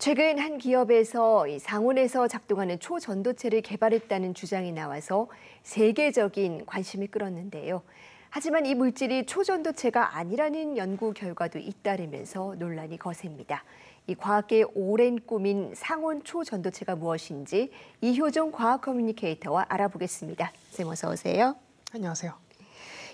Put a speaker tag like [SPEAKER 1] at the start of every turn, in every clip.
[SPEAKER 1] 최근 한 기업에서 이 상온에서 작동하는 초전도체를 개발했다는 주장이 나와서 세계적인 관심이 끌었는데요. 하지만 이 물질이 초전도체가 아니라는 연구 결과도 잇따르면서 논란이 거셉니다. 이 과학계의 오랜 꿈인 상온 초전도체가 무엇인지 이효종 과학 커뮤니케이터와 알아보겠습니다. 쌤 어서 오세요. 안녕하세요.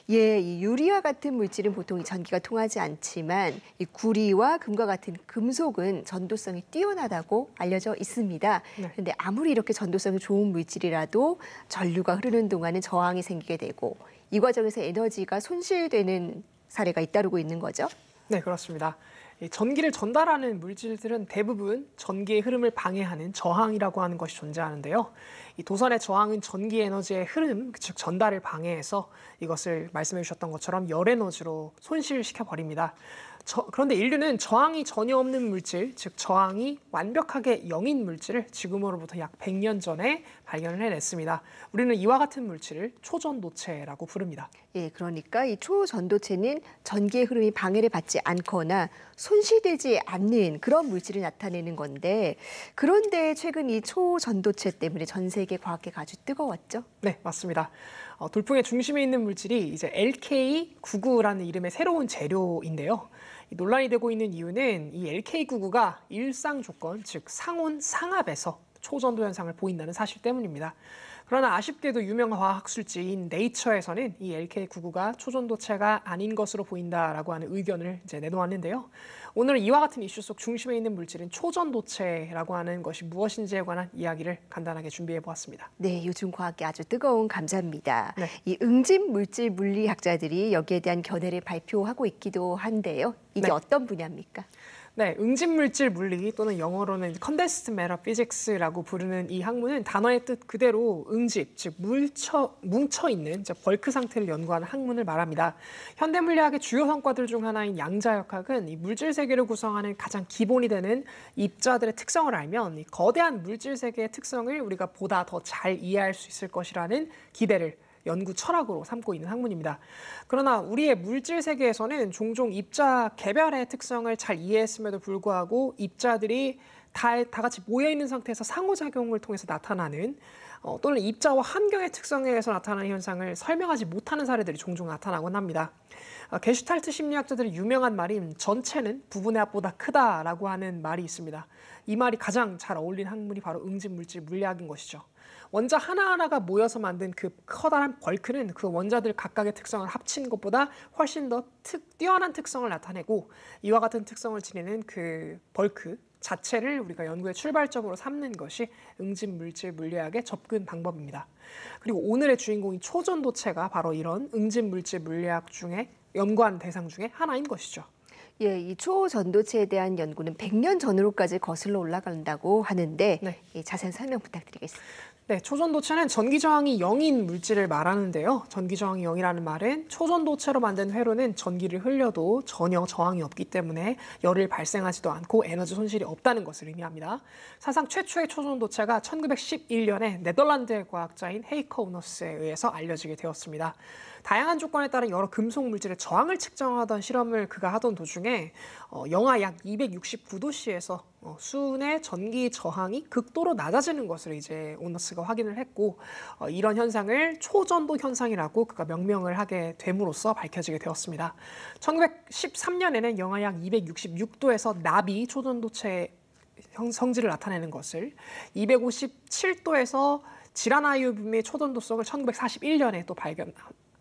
[SPEAKER 1] 예, 이 유리와 같은 물질은 보통 전기가 통하지 않지만 이 구리와 금과 같은 금속은 전도성이 뛰어나다고 알려져 있습니다. 네. 그런데 아무리 이렇게 전도성이 좋은 물질이라도 전류가 흐르는 동안에 저항이 생기게 되고 이 과정에서 에너지가 손실되는 사례가 잇따르고 있는 거죠.
[SPEAKER 2] 네, 그렇습니다. 전기를 전달하는 물질들은 대부분 전기의 흐름을 방해하는 저항이라고 하는 것이 존재하는데요. 이 도선의 저항은 전기 에너지의 흐름, 즉 전달을 방해해서 이것을 말씀해 주셨던 것처럼 열 에너지로 손실시켜 버립니다. 저, 그런데 인류는 저항이 전혀 없는 물질, 즉 저항이 완벽하게 영인 물질을 지금으로부터 약 100년 전에 발견을 해냈습니다.
[SPEAKER 1] 우리는 이와 같은 물질을 초전도체라고 부릅니다. 예, 그러니까 이 초전도체는 전기의 흐름이 방해를 받지 않거나 손실되지 않는 그런 물질을 나타내는 건데 그런데 최근 이 초전도체 때문에 전 세계 과학계가 아주 뜨거웠죠? 네, 맞습니다. 어, 돌풍의 중심에 있는 물질이 이제 LK99라는
[SPEAKER 2] 이름의 새로운 재료인데요. 논란이 되고 있는 이유는 이 LK99가 일상 조건, 즉 상온 상압에서 초전도 현상을 보인다는 사실 때문입니다. 그러나 아쉽게도 유명 화학술지인 네이처에서는 이 LK99가 초전도체가 아닌 것으로 보인다라고 하는 의견을 이제 내놓았는데요. 오늘은 이와 같은 이슈 속 중심에 있는 물질인
[SPEAKER 1] 초전도체라고 하는 것이 무엇인지에 관한 이야기를 간단하게 준비해 보았습니다. 네, 요즘 과학계 아주 뜨거운 감사입니다. 네. 이 응집 물질 물리학자들이 여기에 대한 견해를 발표하고 있기도 한데요. 이게 네. 어떤 분야입니까?
[SPEAKER 2] 네, 응집물질 물리 또는 영어로는 컨덴스트 메라 피직스라고 부르는 이 학문은 단어의 뜻 그대로 응집, 즉 물쳐, 뭉쳐있는 즉 벌크 상태를 연구하는 학문을 말합니다. 현대 물리학의 주요 성과들 중 하나인 양자역학은 이 물질 세계를 구성하는 가장 기본이 되는 입자들의 특성을 알면 이 거대한 물질 세계의 특성을 우리가 보다 더 잘 이해할 수 있을 것이라는 기대를 연구 철학으로 삼고 있는 학문입니다. 그러나 우리의 물질 세계에서는 종종 입자 개별의 특성을 잘 이해했음에도 불구하고 입자들이 다, 다 같이 모여 있는 상태에서 상호작용을 통해서 나타나는 어, 또는 입자와 환경의 특성에서 나타나는 현상을 설명하지 못하는 사례들이 종종 나타나곤 합니다. 어, 게슈탈트 심리학자들의 유명한 말인 전체는 부분의 합보다 크다라고 하는 말이 있습니다. 이 말이 가장 잘 어울린 학문이 바로 응집물질 물리학인 것이죠. 원자 하나하나가 모여서 만든 그 커다란 벌크는 그 원자들 각각의 특성을 합친 것보다 훨씬 더 특, 뛰어난 특성을 나타내고 이와 같은 특성을 지니는 그 벌크, 자체를 우리가 연구의 출발적으로 삼는 것이 응집 물질 물리학의 접근 방법입니다. 그리고 오늘의 주인공인 초전도체가 바로 이런 응집 물질 물리학 중에 연구한 대상 중에 하나인 것이죠.
[SPEAKER 1] 예, 이 초전도체에 대한 연구는 100년 전으로까지 거슬러 올라간다고 하는데 네. 예, 자세한 설명 부탁드리겠습니다. 네, 초전도체는
[SPEAKER 2] 전기저항이 0인 물질을 말하는데요. 전기저항이 0이라는 말은 초전도체로 만든 회로는 전기를 흘려도 전혀 저항이 없기 때문에 열을 발생하지도 않고 에너지 손실이 없다는 것을 의미합니다. 사상 최초의 초전도체가 1911년에 네덜란드의 과학자인 헤이커 우너스에 의해서 알려지게 되었습니다. 다양한 조건에 따른 여러 금속 물질의 저항을 측정하던 실험을 그가 하던 도중에 어, 영하 약 269도씨에서 어, 수은의 전기 저항이 극도로 낮아지는 것을 이제 오너스가 확인을 했고 어, 이런 현상을 초전도 현상이라고 그가 명명을 하게 됨으로써 밝혀지게 되었습니다. 1913년에는 영하 약 266도에서 나비 초전도체 성질을 나타내는 것을 257도에서 지라나이오뷸의 초전도성을 1941년에 또 발견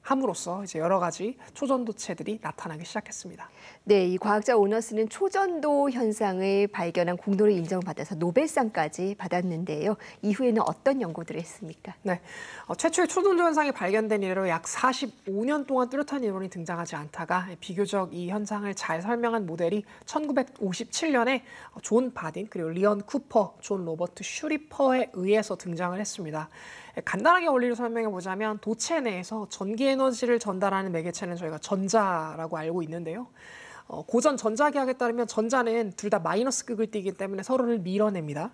[SPEAKER 2] 함으로써 이제 여러 가지 초전도체들이
[SPEAKER 1] 나타나기 시작했습니다. 네, 이 과학자 오너스는 초전도 현상을 발견한 공로를 인정받아서 노벨상까지 받았는데요. 이후에는 어떤 연구들을 했습니까? 네, 어, 최초의
[SPEAKER 2] 초전도 현상이 발견된 이래로 약 45년 동안 뚜렷한 이론이 등장하지 않다가 비교적 이 현상을 잘 설명한 모델이 1957년에 존 바딘 그리고 리언 쿠퍼, 존 로버트 슈리퍼에 의해서 등장을 했습니다. 간단하게 원리를 설명해 보자면 도체 내에서 전기 에너지를 전달하는 매개체는 저희가 전자라고 알고 있는데요. 어, 고전 전자기학에 따르면 전자는 둘 다 마이너스 극을 띠기 때문에 서로를 밀어냅니다.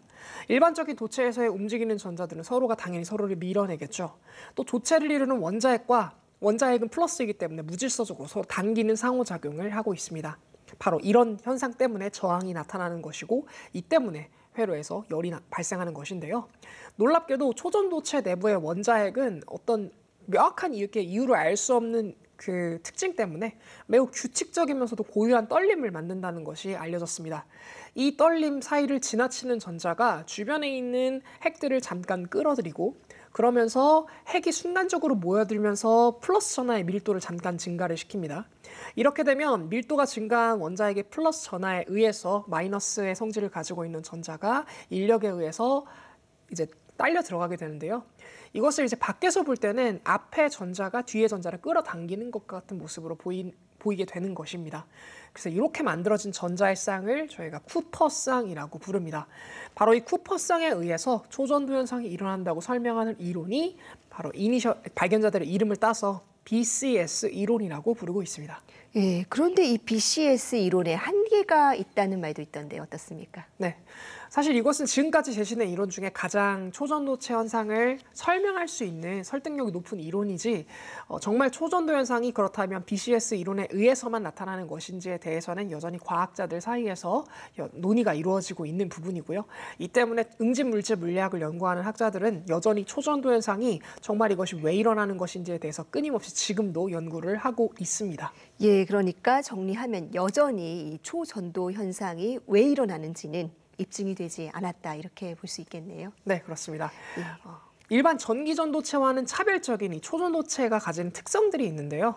[SPEAKER 2] 일반적인 도체에서의 움직이는 전자들은 서로가 당연히 서로를 밀어내겠죠. 또도체를 이루는 원자핵과 원자핵은 플러스이기 때문에 무질서적으로 서로 당기는 상호작용을 하고 있습니다. 바로 이런 현상 때문에 저항이 나타나는 것이고 이 때문에 회로에서 열이 발생하는 것인데요. 놀랍게도 초전도체 내부의 원자핵은 어떤 명확한 이렇게 이유를 알 수 없는 그 특징 때문에 매우 규칙적이면서도 고유한 떨림을 만든다는 것이 알려졌습니다. 이 떨림 사이를 지나치는 전자가 주변에 있는 핵들을 잠깐 끌어들이고 그러면서 핵이 순간적으로 모여들면서 플러스 전하의 밀도를 잠깐 증가를 시킵니다. 이렇게 되면 밀도가 증가한 원자에게 플러스 전하에 의해서 마이너스의 성질을 가지고 있는 전자가 인력에 의해서 이제 딸려 들어가게 되는데요. 이것을 이제 밖에서 볼 때는 앞에 전자가 뒤에 전자를 끌어당기는 것 같은 모습으로 보인 보이게 되는 것입니다. 그래서 이렇게 만들어진 전자의 쌍을 저희가 쿠퍼쌍이라고 부릅니다. 바로 이 쿠퍼쌍에 의해서 초전도 현상이 일어난다고 설명하는 이론이
[SPEAKER 1] 바로 이니셜 발견자들의 이름을 따서 BCS 이론이라고 부르고 있습니다. 예, 그런데 이 BCS 이론에 한계가 있다는 말도 있던데 어떻습니까? 네. 사실 이것은 지금까지 제시된 이론 중에 가장 초전도체 현상을 설명할 수
[SPEAKER 2] 있는 설득력이 높은 이론이지 어, 정말 초전도 현상이 그렇다면 BCS 이론에 의해서만 나타나는 것인지에 대해서는 여전히 과학자들 사이에서 논의가 이루어지고 있는 부분이고요. 이 때문에 응집물질 물리학을 연구하는 학자들은 여전히 초전도 현상이
[SPEAKER 1] 정말 이것이 왜 일어나는 것인지에 대해서 끊임없이 지금도 연구를 하고 있습니다. 예, 그러니까 정리하면 여전히 이 초전도 현상이 왜 일어나는지는 입증이 되지 않았다 이렇게 볼 수 있겠네요. 네, 그렇습니다. 예.
[SPEAKER 2] 어. 일반 전기 전도체와는 차별적인 이 초전도체가 가진 특성들이 있는데요.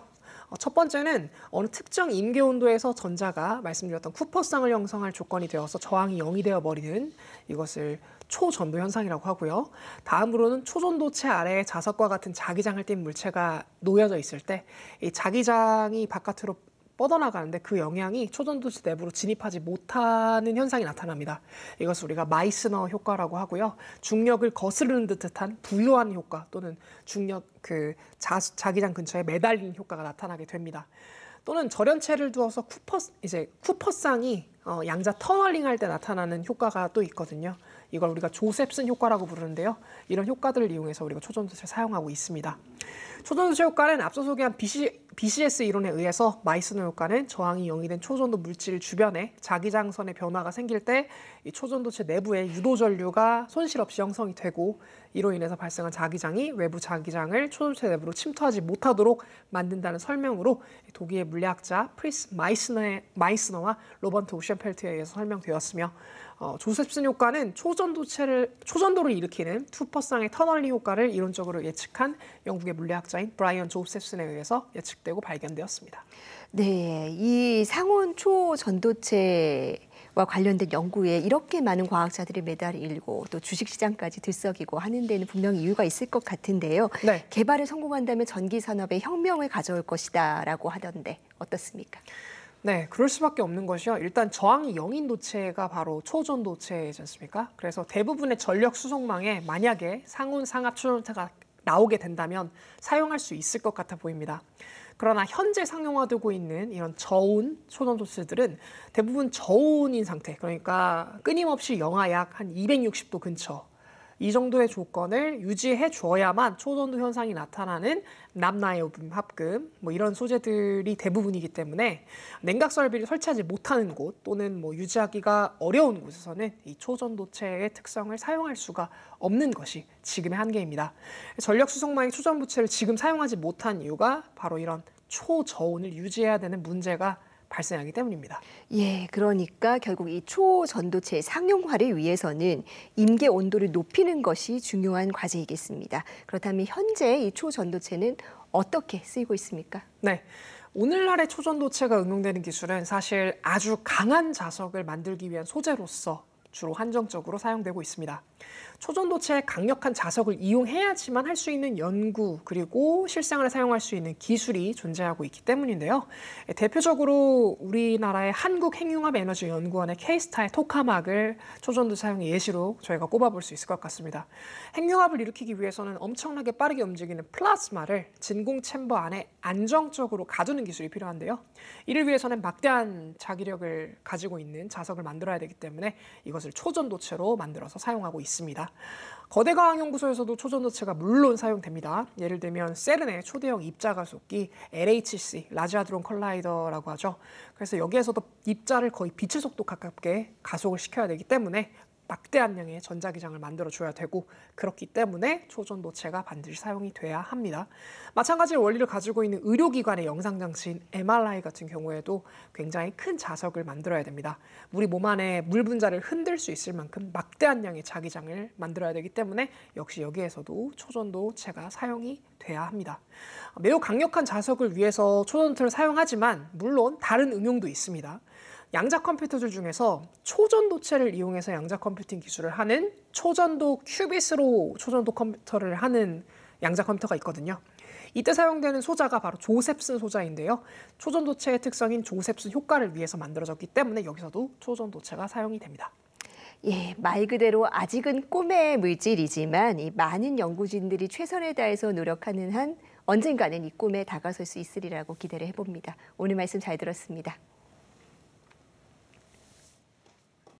[SPEAKER 2] 어, 첫 번째는 어느 특정 임계 온도에서 전자가 말씀드렸던 쿠퍼쌍을 형성할 조건이 되어서 저항이 0이 되어 버리는 이것을 초전도 현상이라고 하고요. 다음으로는 초전도체 아래에 자석과 같은 자기장을 띤 물체가 놓여져 있을 때 이 자기장이 바깥으로 뻗어나가는데 그 영향이 초전도시 내부로 진입하지 못하는 현상이 나타납니다. 이것을 우리가 마이스너 효과라고 하고요. 중력을 거스르는 듯한 부유한 효과 또는 중력 그 자, 자기장 근처에 매달린 효과가 나타나게 됩니다. 또는 절연체를 두어서 쿠퍼 이제 쿠퍼상이 어, 양자 터널링 할 때 나타나는 효과가 또 있거든요. 이걸 우리가 조셉슨 효과라고 부르는데요. 이런 효과들을 이용해서 우리가 초전도를 사용하고 있습니다. 초전도 효과는 앞서 소개한 BC, BCS 이론에 의해서 마이스노 효과는 저항이 0이 된 초전도 물질 주변에 자기장선의 변화가 생길 때 이 초전도체 내부의 유도전류가 손실 없이 형성이 되고 이로 인해서 발생한 자기장이 외부 자기장을 초전도체 내부로 침투하지 못하도록 만든다는 설명으로 독일의 물리학자 프리스 마이스너의, 마이스너와 로버트 오션펠트에 의해서 설명되었으며 어, 조셉슨 효과는 초전도체를 초전도를 일으키는 투퍼상의 터널리 효과를 이론적으로 예측한 영국의 물리학자인 브라이언 조셉슨에 의해서 예측되고 발견되었습니다.
[SPEAKER 1] 네, 이 상온 초전도체 와 관련된 연구에 이렇게 많은 과학자들이 메달을 일고 또 주식시장까지 들썩이고 하는 데는 분명 이유가 있을 것 같은데요. 네. 개발에 성공한다면 전기산업에 혁명을 가져올 것이다 라고 하던데 어떻습니까? 네, 그럴 수밖에 없는 것이요. 일단 저항이 영인 도체가 바로 초전
[SPEAKER 2] 도체이지 않습니까? 그래서 대부분의 전력 수송망에 만약에 상온 상압 초전도체가 나오게 된다면 사용할 수 있을 것 같아 보입니다. 그러나 현재 상용화되고 있는 이런 저온 초전 도체들은 대부분 저온인 상태, 그러니까 끊임없이 영하약 한 260도 근처 이 정도의 조건을 유지해 줘야만 초전도 현상이 나타나는 남나요금 합금 뭐 이런 소재들이 대부분이기 때문에 냉각 설비를 설치하지 못하는 곳 또는 뭐 유지하기가 어려운 곳에서는 이 초전도체의 특성을 사용할 수가 없는 것이 지금의 한계입니다. 전력 수송망의 초전부채를 지금 사용하지 못한 이유가 바로 이런 초저온을 유지해야 되는
[SPEAKER 1] 문제가 발생하기 때문입니다. 예, 그러니까 결국 이초전도체 상용화를 위해서는 임계 온도를 높이는 것이 중요한 과제이겠습니다. 그렇다면 현재 이 초전도체는 어떻게 쓰이고 있습니까? 네. 오늘날의
[SPEAKER 2] 초전도체가 응용되는 기술은 사실 아주 강한 자석을 만들기 위한 소재로서 주로 한정적으로 사용되고 있습니다. 초전도체의 강력한 자석을 이용해야지만 할 수 있는 연구 그리고 실생활에 사용할 수 있는 기술이 존재하고 있기 때문인데요. 대표적으로 우리나라의 한국핵융합에너지연구원의 케이스타의 토카막을 초전도 사용의 예시로 저희가 꼽아볼 수 있을 것 같습니다. 핵융합을 일으키기 위해서는 엄청나게 빠르게 움직이는 플라스마를 진공 챔버 안에 안정적으로 가두는 기술이 필요한데요. 이를 위해서는 막대한 자기력을 가지고 있는 자석을 만들어야 되기 때문에 이것을 것을 초전도체로 만들어서 사용하고 있습니다. 거대 과학 연구소에서도 초전도체가 물론 사용됩니다. 예를 들면 세른의 초대형 입자 가속기 LHC 라지아드론 컬라이더라고 하죠. 그래서 여기에서도 입자를 거의 빛의 속도 가깝게 가속을 시켜야 되기 때문에 막대한 양의 전자기장을 만들어줘야 되고 그렇기 때문에 초전도체가 반드시 사용이 돼야 합니다. 마찬가지로 원리를 가지고 있는 의료기관의 영상장치인 MRI 같은 경우에도 굉장히 큰 자석을 만들어야 됩니다. 우리 몸 안에 물 분자를 흔들 수 있을 만큼 막대한 양의 자기장을 만들어야 되기 때문에 역시 여기에서도 초전도체가 사용이 돼야 합니다. 매우 강력한 자석을 위해서 초전도체를 사용하지만 물론 다른 응용도 있습니다. 양자 컴퓨터들 중에서 초전도체를 이용해서 양자 컴퓨팅 기술을 하는 초전도 큐빗으로 초전도 컴퓨터를 하는 양자 컴퓨터가 있거든요. 이때 사용되는 소자가 바로 조셉슨 소자인데요. 초전도체의 특성인 조셉슨 효과를 위해서 만들어졌기 때문에 여기서도 초전도체가 사용이 됩니다.
[SPEAKER 1] 예, 말 그대로 아직은 꿈의 물질이지만 이 많은 연구진들이 최선을 다해서 노력하는 한 언젠가는 이 꿈에 다가설 수 있으리라고 기대를 해봅니다. 오늘 말씀 잘 들었습니다.